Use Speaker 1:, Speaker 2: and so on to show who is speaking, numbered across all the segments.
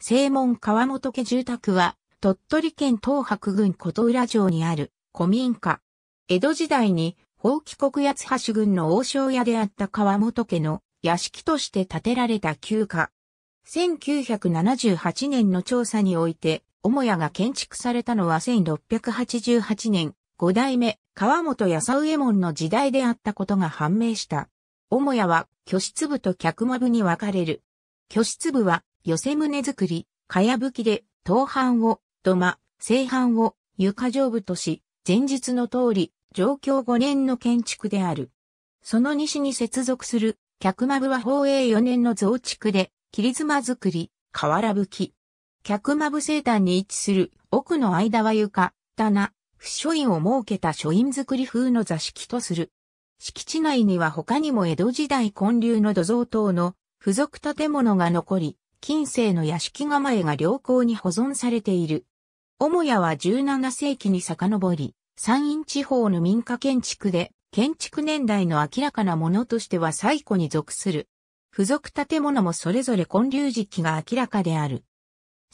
Speaker 1: 正門川本家住宅は、鳥取県東白郡琴浦城にある古民家。江戸時代に、法規国八橋郡の王将屋であった川本家の屋敷として建てられた旧家。1978年の調査において、母屋が建築されたのは1688年、五代目川本安右衛門の時代であったことが判明した。母屋は居室部と客間部に分かれる居室部は、寄せ棟作り、かやぶきで、当半を、土間、正半を、床上部とし、前述の通り、上京5年の建築である。その西に接続する、客間部は宝永4年の増築で、切妻作り、瓦吹き。客間部生誕に位置する、奥の間は床、棚、不書院を設けた書院作り風の座敷とする。敷地内には他にも江戸時代建立の土蔵等の付属建物が残り、近世の屋敷構えが良好に保存されている。母屋は17世紀に遡り、山陰地方の民家建築で、建築年代の明らかなものとしては最古に属する。付属建物もそれぞれ混流時期が明らかである。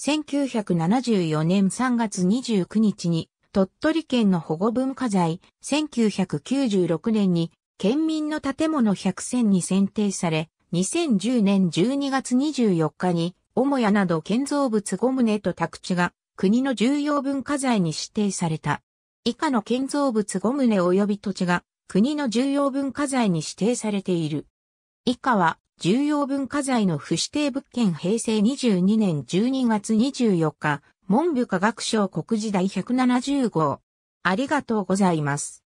Speaker 1: 1974年3月29日に、鳥取県の保護文化財、1996年に、県民の建物100選に選定され、2010年12月24日に、母屋など建造物5棟と宅地が国の重要文化財に指定された。以下の建造物5棟及び土地が国の重要文化財に指定されている。以下は重要文化財の不指定物件平成22年12月24日、文部科学省告示第170号。ありがとうございます。